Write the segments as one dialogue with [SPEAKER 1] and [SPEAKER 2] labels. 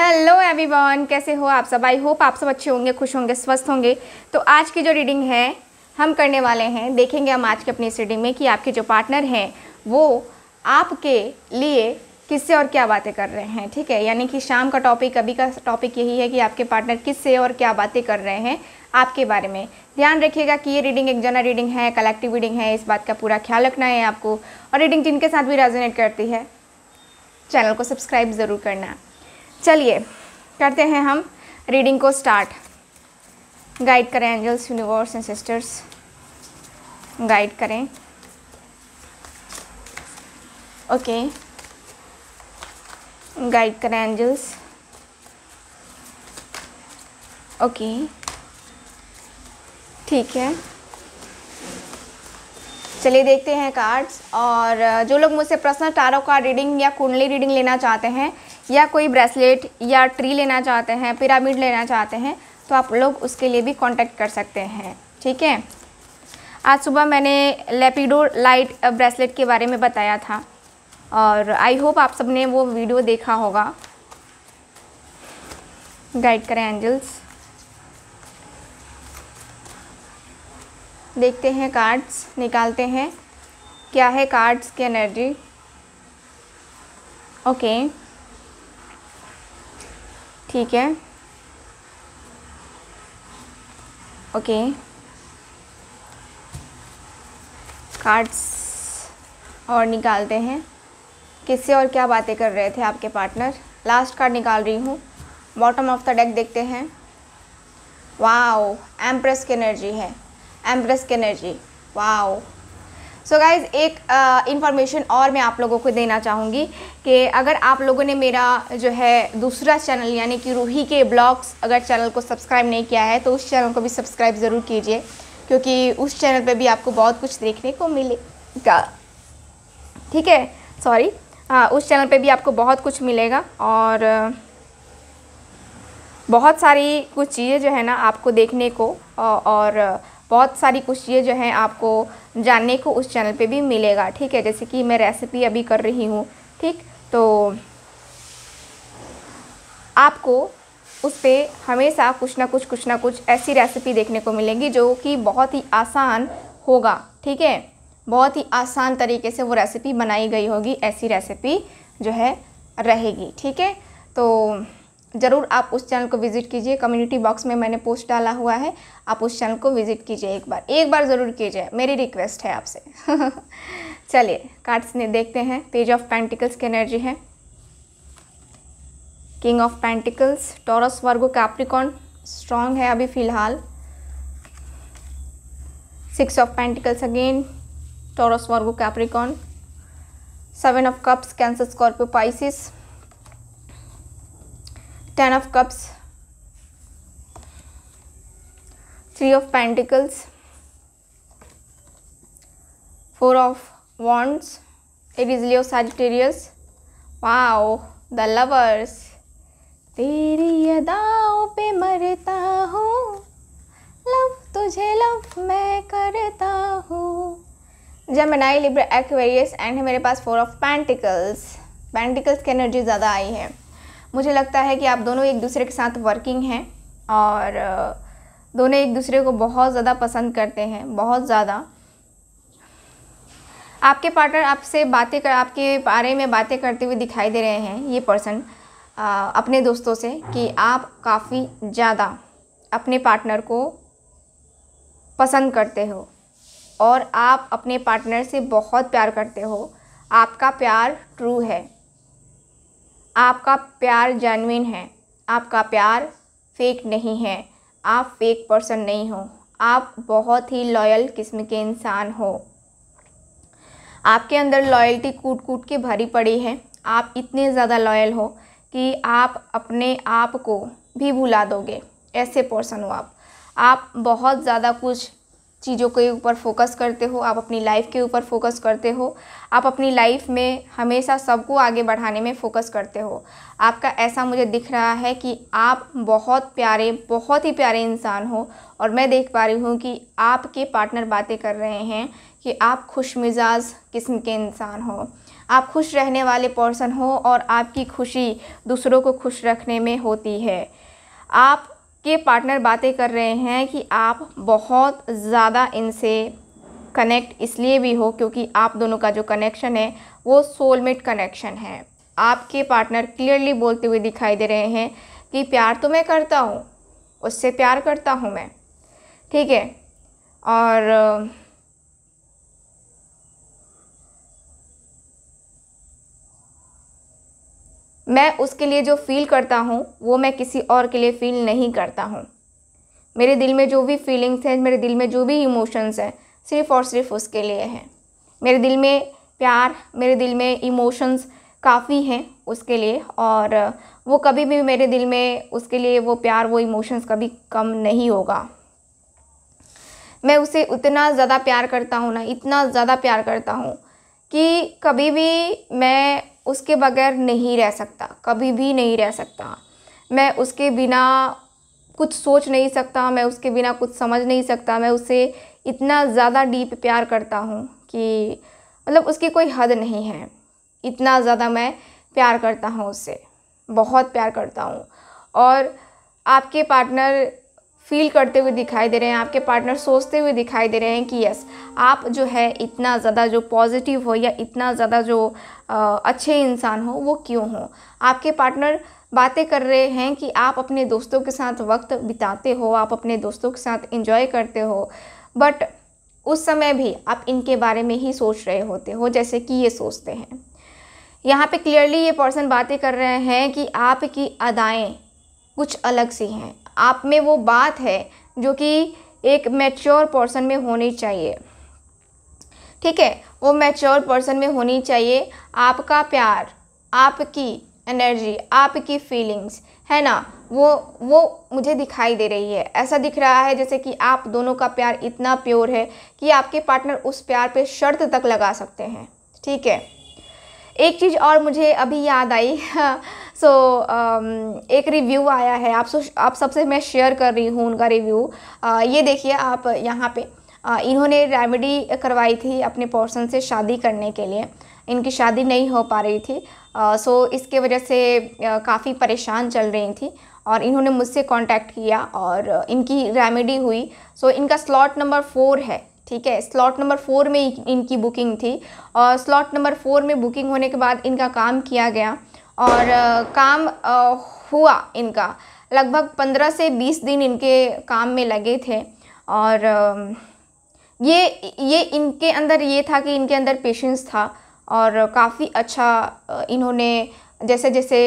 [SPEAKER 1] Hello everyone कैसे हो आप सब आई होप आप सब अच्छे होंगे खुश होंगे स्वस्थ होंगे तो आज की जो रीडिंग है हम करने वाले हैं देखेंगे हम आज के अपनी इस रीडिंग में कि आपके जो पार्टनर हैं वो आपके लिए किससे और क्या बातें कर रहे हैं ठीक है यानी कि शाम का टॉपिक अभी का टॉपिक यही है कि आपके पार्टनर किससे और क्या बातें कर रहे हैं आपके बारे में ध्यान रखिएगा कि ये रीडिंग एक जना रीडिंग है कलेक्टिव रीडिंग है इस बात का पूरा ख्याल रखना है आपको और रीडिंग जिनके साथ भी रेजोनेट करती है चैनल को सब्सक्राइब ज़रूर करना है चलिए करते हैं हम रीडिंग को स्टार्ट गाइड करें angels universe and sisters guide करें ओके गाइड करें एंजल्स ओके ठीक है चलिए देखते हैं कार्ड्स और जो लोग मुझसे पर्सनल टारो कार्ड रीडिंग या कुंडली रीडिंग लेना चाहते हैं या कोई ब्रेसलेट या ट्री लेना चाहते हैं पिरामिड लेना चाहते हैं तो आप लोग उसके लिए भी कांटेक्ट कर सकते हैं ठीक है आज सुबह मैंने लेपिडो लाइट ब्रेसलेट के बारे में बताया था और आई होप आप सबने वो वीडियो देखा होगा गाइड करें एंजल्स देखते हैं कार्ड्स निकालते हैं क्या है कार्ड्स की एनर्जी ओके okay. ठीक है ओके कार्ड्स और निकालते हैं किससे और क्या बातें कर रहे थे आपके पार्टनर लास्ट कार्ड निकाल रही हूँ बॉटम ऑफ द डेक देखते हैं वाओ एम्प्रेस की एनर्जी है एम्प्रेस की energy wow so so guys एक इन्फॉर्मेशन और मैं आप लोगों को देना चाहूँगी कि अगर आप लोगों ने मेरा जो है दूसरा चैनल यानी कि रूही के ब्लॉग्स अगर चैनल को सब्सक्राइब नहीं किया है तो उस चैनल को भी सब्सक्राइब ज़रूर कीजिए क्योंकि उस चैनल पर भी आपको बहुत कुछ देखने को मिलेगा ठीक है सॉरी उस चैनल पे भी आपको बहुत कुछ मिलेगा और बहुत सारी कुछ चीज़ें जो है ना आपको देखने को और बहुत सारी कुछ चीज़ें जो हैं आपको जानने को उस चैनल पे भी मिलेगा ठीक है जैसे कि मैं रेसिपी अभी कर रही हूँ ठीक तो आपको उस पर हमेशा कुछ ना कुछ कुछ ना कुछ ऐसी रेसिपी देखने को मिलेगी जो कि बहुत ही आसान होगा ठीक है बहुत ही आसान तरीके से वो रेसिपी बनाई गई होगी ऐसी रेसिपी जो है रहेगी ठीक है तो ज़रूर आप उस चैनल को विजिट कीजिए कम्युनिटी बॉक्स में मैंने पोस्ट डाला हुआ है आप उस चैनल को विजिट कीजिए एक बार एक बार ज़रूर कीजिए मेरी रिक्वेस्ट है आपसे चलिए कार्ड्स ने देखते हैं पेज ऑफ पेंटिकल्स की एनर्जी है king of pentacles Taurus Virgo Capricorn strong है अभी फ़िलहाल six of pentacles again Taurus Virgo Capricorn seven of cups Cancer Scorpio Pisces ten of cups three of pentacles four of wands it is Leo Sagittarius wow the lovers तेरी अदाओं पे मरता हूँ love तुझे love मैं करता हूँ जब जमनाई लिब्रा एक्वेरियस एंड है मेरे पास फोर ऑफ पेंटिकल्स पेंटिकल्स की एनर्जी ज़्यादा आई है मुझे लगता है कि आप दोनों एक दूसरे के साथ वर्किंग हैं और दोनों एक दूसरे को बहुत ज़्यादा पसंद करते हैं बहुत ज़्यादा आपके पार्टनर आपसे बातें कर आपके बारे में बातें करते हुए दिखाई दे रहे हैं ये पर्सन अपने दोस्तों से कि आप काफ़ी ज़्यादा अपने पार्टनर को पसंद करते हो और आप अपने पार्टनर से बहुत प्यार करते हो आपका प्यार ट्रू है आपका प्यार जेनविन है आपका प्यार फेक नहीं है आप फेक पर्सन नहीं हो आप बहुत ही लॉयल किस्म के इंसान हो आपके अंदर लॉयल्टी कूट कूट के भरी पड़ी है आप इतने ज़्यादा लॉयल हो कि आप अपने आप को भी भुला दोगे ऐसे पर्सन हो आप आप बहुत ज़्यादा कुछ चीज़ों के ऊपर फोकस करते हो आप अपनी लाइफ के ऊपर फोकस करते हो आप अपनी लाइफ में हमेशा सबको आगे बढ़ाने में फ़ोकस करते हो आपका ऐसा मुझे दिख रहा है कि आप बहुत प्यारे बहुत ही प्यारे इंसान हो और मैं देख पा रही हूँ कि आपके पार्टनर बातें कर रहे हैं कि आप खुश मिजाज किस्म के इंसान हो आप खुश रहने वाले पर्सन हो और आपकी खुशी दूसरों को खुश रखने में होती है आप के पार्टनर बातें कर रहे हैं कि आप बहुत ज़्यादा इनसे कनेक्ट इसलिए भी हो क्योंकि आप दोनों का जो कनेक्शन है वो सोलमेट कनेक्शन है आपके पार्टनर क्लियरली बोलते हुए दिखाई दे रहे हैं कि प्यार तो मैं करता हूँ उससे प्यार करता हूँ मैं ठीक है और मैं उसके लिए जो फील करता हूँ वो मैं किसी और के लिए फ़ील नहीं करता हूँ मेरे दिल में जो भी फीलिंग्स हैं मेरे दिल में जो भी इमोशंस हैं सिर्फ़ और सिर्फ उसके लिए हैं मेरे दिल में प्यार मेरे दिल में इमोशंस काफ़ी हैं उसके लिए और वो कभी भी मेरे दिल में उसके लिए वो प्यार वो इमोशंस कभी कम नहीं होगा मैं उसे उतना ज़्यादा प्यार करता हूँ ना इतना ज़्यादा प्यार करता हूँ कि कभी भी मैं उसके बगैर नहीं रह सकता कभी भी नहीं रह सकता मैं उसके बिना कुछ सोच नहीं सकता मैं उसके बिना कुछ समझ नहीं सकता मैं उसे इतना ज़्यादा डीप प्यार करता हूँ कि मतलब उसकी कोई हद नहीं है इतना ज़्यादा मैं प्यार करता हूँ उससे बहुत प्यार करता हूँ और आपके पार्टनर फील करते हुए दिखाई दे रहे हैं आपके पार्टनर सोचते हुए दिखाई दे रहे हैं कि यस आप जो है इतना ज़्यादा जो पॉजिटिव हो या इतना ज़्यादा जो आ, अच्छे इंसान हो वो क्यों हो आपके पार्टनर बातें कर रहे हैं कि आप अपने दोस्तों के साथ वक्त बिताते हो आप अपने दोस्तों के साथ इंजॉय करते हो बट उस समय भी आप इनके बारे में ही सोच रहे होते हो जैसे कि ये सोचते हैं यहाँ पे क्लियरली ये पर्सन बातें कर रहे हैं कि आपकी अदाएँ कुछ अलग सी हैं आप में वो बात है जो कि एक मैच्योर पर्सन में होनी चाहिए ठीक है वो मैच्योर पर्सन में होनी चाहिए आपका प्यार आपकी एनर्जी आपकी फीलिंग्स है ना वो वो मुझे दिखाई दे रही है ऐसा दिख रहा है जैसे कि आप दोनों का प्यार इतना प्योर है कि आपके पार्टनर उस प्यार पे शर्त तक लगा सकते हैं ठीक है एक चीज़ और मुझे अभी याद आई सो हाँ, so, um, एक रिव्यू आया है आप सो आप सबसे मैं शेयर कर रही हूँ उनका रिव्यू uh, ये देखिए आप यहाँ पे uh, इन्होंने रेमेडी करवाई थी अपने पर्सन से शादी करने के लिए इनकी शादी नहीं हो पा रही थी सो uh, so, इसके वजह से काफ़ी परेशान चल रही थी और इन्होंने मुझसे कांटेक्ट किया और इनकी रेमेडी हुई सो so, इनका स्लॉट नंबर फोर है ठीक है स्लॉट नंबर फोर में इनकी बुकिंग थी और स्लॉट नंबर फोर में बुकिंग होने के बाद इनका काम किया गया और आ, काम आ, हुआ इनका लगभग पंद्रह से बीस दिन इनके काम में लगे थे और आ, ये ये इनके अंदर ये था कि इनके अंदर पेशेंस था और काफ़ी अच्छा इन्होंने जैसे जैसे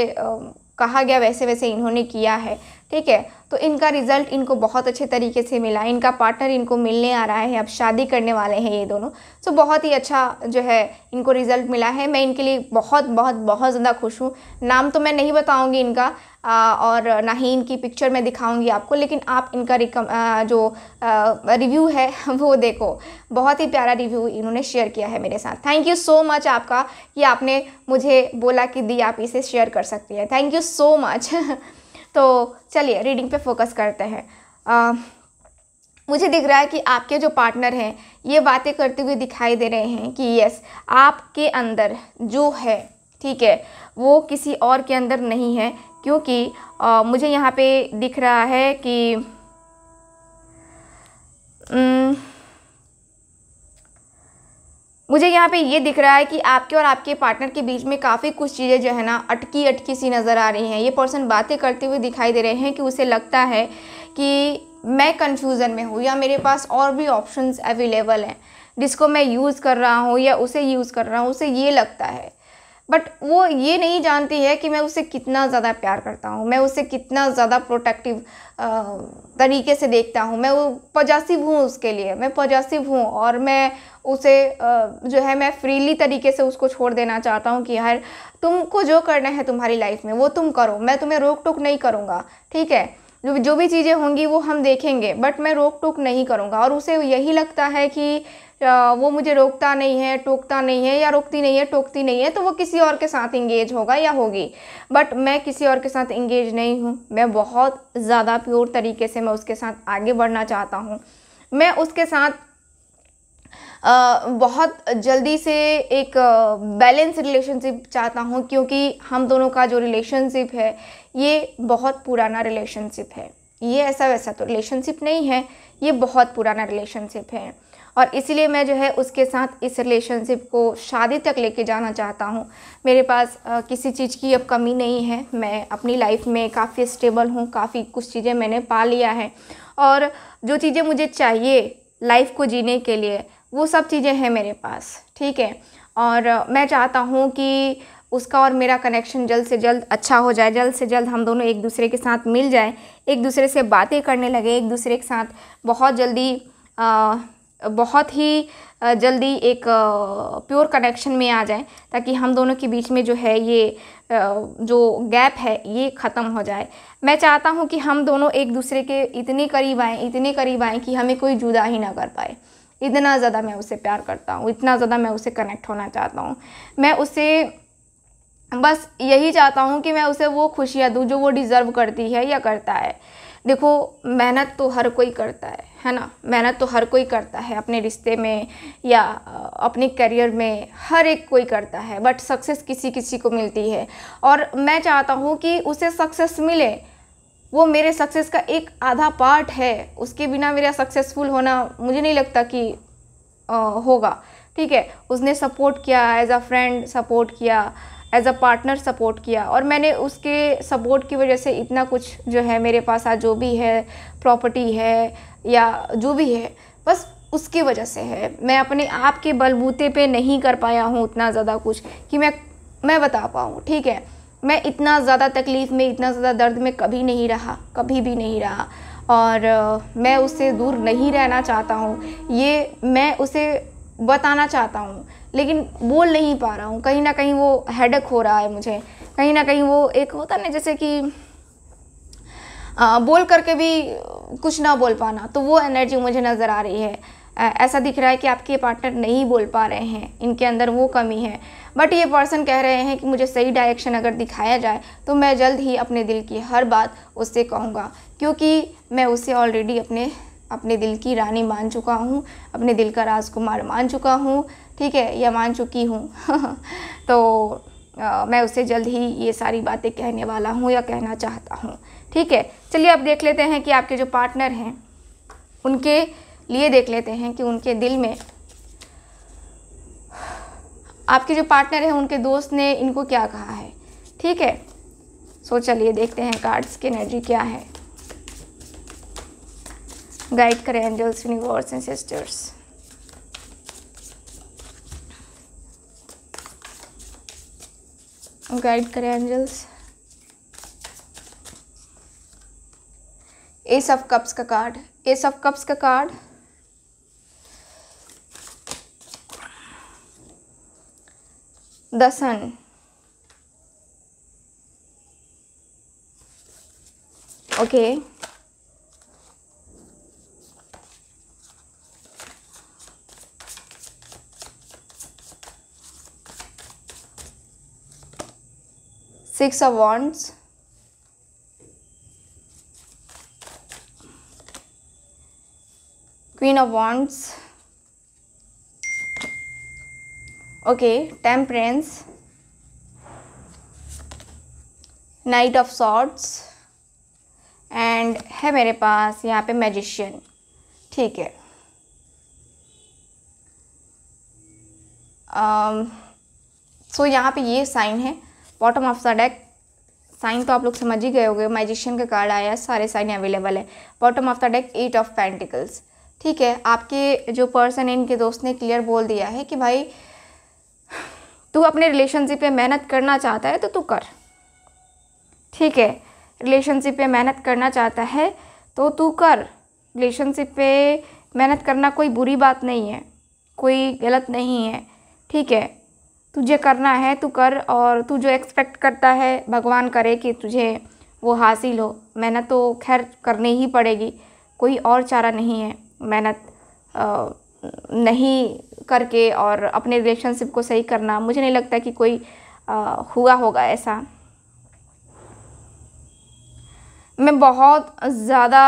[SPEAKER 1] कहा गया वैसे वैसे इन्होंने किया है ठीक है तो इनका रिज़ल्ट इनको बहुत अच्छे तरीके से मिला इनका पार्टनर इनको मिलने आ रहा है अब शादी करने वाले हैं ये दोनों सो so, बहुत ही अच्छा जो है इनको रिज़ल्ट मिला है मैं इनके लिए बहुत बहुत बहुत ज़्यादा खुश हूँ नाम तो मैं नहीं बताऊँगी इनका आ, और ना ही इनकी पिक्चर मैं दिखाऊँगी आपको लेकिन आप इनका रिकम आ, जो रिव्यू है वो देखो बहुत ही प्यारा रिव्यू इन्होंने शेयर किया है मेरे साथ थैंक यू सो मच आपका कि आपने मुझे बोला कि दी आप इसे शेयर कर सकती हैं थैंक यू सो मच तो चलिए रीडिंग पे फोकस करते हैं आ, मुझे दिख रहा है कि आपके जो पार्टनर हैं ये बातें करते हुए दिखाई दे रहे हैं कि यस आपके अंदर जो है ठीक है वो किसी और के अंदर नहीं है क्योंकि आ, मुझे यहाँ पे दिख रहा है कि न, मुझे यहाँ पे ये दिख रहा है कि आपके और आपके पार्टनर के बीच में काफ़ी कुछ चीज़ें जो है ना अटकी अटकी सी नज़र आ रही हैं ये पर्सन बातें करते हुए दिखाई दे रहे हैं कि उसे लगता है कि मैं कन्फ्यूज़न में हूँ या मेरे पास और भी ऑप्शंस अवेलेबल हैं जिसको मैं यूज़ कर रहा हूँ या उसे यूज़ कर रहा हूँ उसे ये लगता है बट वो ये नहीं जानती है कि मैं उसे कितना ज़्यादा प्यार करता हूँ मैं उसे कितना ज़्यादा प्रोटेक्टिव तरीके से देखता हूँ मैं वो पॉजिटिव हूँ उसके लिए मैं पॉजिटिव हूँ और मैं उसे जो है मैं फ्रीली तरीके से उसको छोड़ देना चाहता हूँ कि यार तुमको जो करना है तुम्हारी लाइफ में वो तुम करो मैं तुम्हें रोक टोक नहीं करूँगा ठीक है जो जो भी चीज़ें होंगी वो हम देखेंगे बट मैं रोक टोक नहीं करूँगा और उसे यही लगता है कि वो मुझे रोकता नहीं है टोकता नहीं है या रोकती नहीं है टोकती नहीं है तो वो किसी और के साथ इंगेज होगा या होगी बट मैं किसी और के साथ इंगेज नहीं हूँ मैं बहुत ज़्यादा प्योर तरीके से मैं उसके साथ आगे बढ़ना चाहता हूँ मैं उसके साथ बहुत जल्दी से एक बैलेंस रिलेशनशिप चाहता हूँ क्योंकि हम दोनों का जो रिलेशनशिप है ये बहुत पुराना रिलेशनशिप है ये ऐसा वैसा तो रिलेशनशिप नहीं है ये बहुत पुराना रिलेशनशिप है और इसीलिए मैं जो है उसके साथ इस रिलेशनशिप को शादी तक लेके जाना चाहता हूँ मेरे पास किसी चीज़ की अब कमी नहीं है मैं अपनी लाइफ में काफ़ी स्टेबल हूँ काफ़ी कुछ चीज़ें मैंने पा लिया है और जो चीज़ें मुझे चाहिए लाइफ को जीने के लिए वो सब चीज़ें हैं मेरे पास ठीक है और मैं चाहता हूँ कि उसका और मेरा कनेक्शन जल्द से जल्द अच्छा हो जाए जल्द से जल्द हम दोनों एक दूसरे के साथ मिल जाए एक दूसरे से बातें करने लगे एक दूसरे के साथ बहुत जल्दी आ, बहुत ही जल्दी एक प्योर कनेक्शन में आ जाए ताकि हम दोनों के बीच में जो है ये जो गैप है ये ख़त्म हो जाए मैं चाहता हूँ कि हम दोनों एक दूसरे के इतने करीब आएँ इतने करीब आएँ कि हमें कोई जुदा ही ना कर पाए इतना ज़्यादा मैं उसे प्यार करता हूँ इतना ज़्यादा मैं उसे कनेक्ट होना चाहता हूँ मैं उसे बस यही चाहता हूँ कि मैं उसे वो खुशियाँ दूँ जो वो डिज़र्व करती है या करता है देखो मेहनत तो हर कोई करता है है ना मेहनत तो हर कोई करता है अपने रिश्ते में या अपने करियर में हर एक कोई करता है बट सक्सेस किसी किसी को मिलती है और मैं चाहता हूँ कि उसे सक्सेस मिले वो मेरे सक्सेस का एक आधा पार्ट है उसके बिना मेरा सक्सेसफुल होना मुझे नहीं लगता कि आ, होगा ठीक है उसने सपोर्ट किया एज अ फ्रेंड सपोर्ट किया एज अ पार्टनर सपोर्ट किया और मैंने उसके सपोर्ट की वजह से इतना कुछ जो है मेरे पास आज जो भी है प्रॉपर्टी है या जो भी है बस उसकी वजह से है मैं अपने आप के बलबूते पे नहीं कर पाया हूँ उतना ज़्यादा कुछ कि मैं मैं बता पाऊँ ठीक है मैं इतना ज़्यादा तकलीफ़ में इतना ज़्यादा दर्द में कभी नहीं रहा कभी भी नहीं रहा और मैं उससे दूर नहीं रहना चाहता हूँ ये मैं उसे बताना चाहता हूँ लेकिन बोल नहीं पा रहा हूँ कहीं ना कहीं वो हेडक हो रहा है मुझे कहीं ना कहीं वो एक होता ना जैसे कि आ, बोल करके भी कुछ ना बोल पाना तो वो एनर्जी मुझे नज़र आ रही है आ, ऐसा दिख रहा है कि आपके पार्टनर नहीं बोल पा रहे हैं इनके अंदर वो कमी है बट ये पर्सन कह रहे हैं कि मुझे सही डायरेक्शन अगर दिखाया जाए तो मैं जल्द ही अपने दिल की हर बात उससे कहूँगा क्योंकि मैं उसे ऑलरेडी अपने अपने दिल की रानी मान चुका हूँ अपने दिल का राजकुमार मान चुका हूँ ठीक है या मान चुकी हूँ तो आ, मैं उसे जल्द ही ये सारी बातें कहने वाला हूँ या कहना चाहता हूँ ठीक है चलिए अब देख लेते हैं कि आपके जो पार्टनर हैं उनके लिए देख लेते हैं कि उनके दिल में आपके जो पार्टनर हैं उनके दोस्त ने इनको क्या कहा है ठीक है सो चलिए देखते हैं कार्ड्स की एनर्जी क्या है गाइड करें angels universe and sisters guide करें एंजल्स एस ऑफ कप्स का कार्ड एस ऑफ कप्स का card the sun okay six of wands queen of wands okay temperance knight of swords and है मेरे पास यहाँ पे मैजिशियन ठीक है सो um, so यहाँ पे ये साइन है bottom of the deck sign तो आप लोग समझ ही गए होंगे मैजिशियन का कार्ड आया सारे साइन अवेलेबल है bottom of the deck eight of pentacles ठीक है आपके जो पर्सन है इनके दोस्त ने क्लियर बोल दिया है कि भाई तू अपने रिलेशनशिप पे मेहनत करना चाहता है तो तू कर ठीक है रिलेशनशिप पे मेहनत करना चाहता है तो तू कर रिलेशनशिप पे मेहनत करना कोई बुरी बात नहीं है कोई गलत नहीं है ठीक है तुझे करना है तू तो कर और तू जो एक्सपेक्ट करता है भगवान करे कि तुझे वो हासिल हो मेहनत तो खैर करनी ही पड़ेगी कोई और चारा नहीं है मेहनत नहीं करके और अपने रिलेशनशिप को सही करना मुझे नहीं लगता कि कोई हुआ होगा ऐसा मैं बहुत ज़्यादा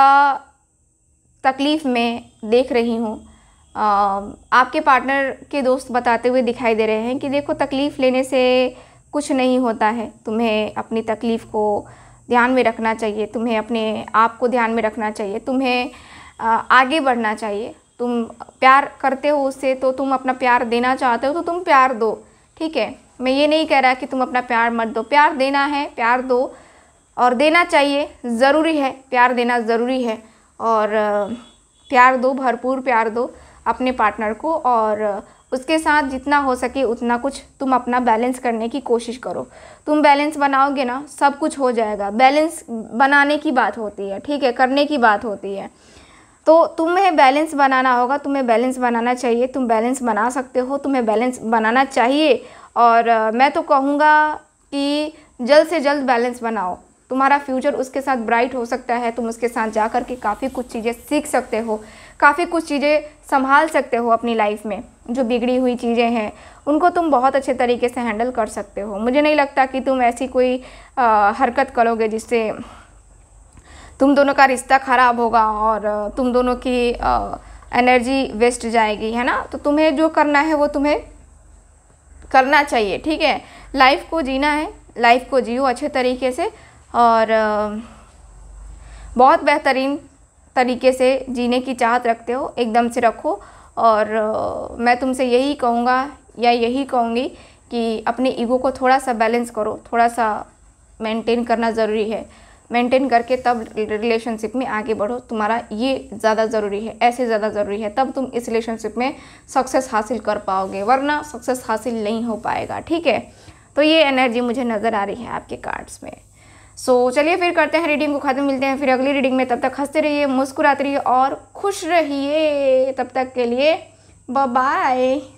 [SPEAKER 1] तकलीफ़ में देख रही हूँ आपके पार्टनर के दोस्त बताते हुए दिखाई दे रहे हैं कि देखो तकलीफ़ लेने से कुछ नहीं होता है तुम्हें अपनी तकलीफ़ को ध्यान में रखना चाहिए तुम्हें अपने आप को ध्यान में रखना चाहिए तुम्हें आगे बढ़ना चाहिए तुम प्यार करते हो उससे तो तुम अपना प्यार देना चाहते हो तो तुम प्यार दो ठीक है मैं ये नहीं कह रहा कि तुम अपना प्यार मत दो प्यार देना है प्यार दो और देना चाहिए ज़रूरी है प्यार देना ज़रूरी है और प्यार दो भरपूर प्यार दो अपने पार्टनर को और उसके साथ जितना हो सके उतना कुछ तुम अपना बैलेंस करने की कोशिश करो तुम बैलेंस बनाओगे ना सब कुछ हो जाएगा बैलेंस बनाने की बात होती है ठीक है करने की बात होती है तो तुम्हें बैलेंस बनाना होगा तुम्हें बैलेंस बनाना चाहिए तुम बैलेंस बना सकते हो तुम्हें बैलेंस बनाना चाहिए और मैं तो कहूँगा कि जल्द से जल्द बैलेंस बनाओ तुम्हारा फ्यूचर उसके साथ ब्राइट हो सकता है तुम उसके साथ जा कर के काफ़ी कुछ चीज़ें सीख सकते हो काफ़ी कुछ चीज़ें संभाल सकते हो अपनी लाइफ में जो बिगड़ी हुई चीज़ें हैं उनको तुम बहुत अच्छे तरीके से हैंडल कर सकते हो मुझे नहीं लगता कि तुम ऐसी कोई आ, हरकत करोगे जिससे तुम दोनों का रिश्ता ख़राब होगा और तुम दोनों की एनर्जी वेस्ट जाएगी है ना तो तुम्हें जो करना है वो तुम्हें करना चाहिए ठीक है लाइफ को जीना है लाइफ को जियो अच्छे तरीके से और बहुत बेहतरीन तरीके से जीने की चाहत रखते हो एकदम से रखो और मैं तुमसे यही कहूँगा या यही कहूँगी कि अपने ईगो को थोड़ा सा बैलेंस करो थोड़ा सा मेंटेन करना ज़रूरी है मेंटेन करके तब रिलेशनशिप में आगे बढ़ो तुम्हारा ये ज़्यादा ज़रूरी है ऐसे ज़्यादा ज़रूरी है तब तुम इस रिलेशनशिप में सक्सेस हासिल कर पाओगे वरना सक्सेस हासिल नहीं हो पाएगा ठीक है तो ये एनर्जी मुझे नज़र आ रही है आपके कार्ड्स में सो so, चलिए फिर करते हैं रीडिंग को ख़त्म मिलते हैं फिर अगली रीडिंग में तब तक हंसते रहिए मुस्कुराते रहिए और खुश रहिए तब तक के लिए बाय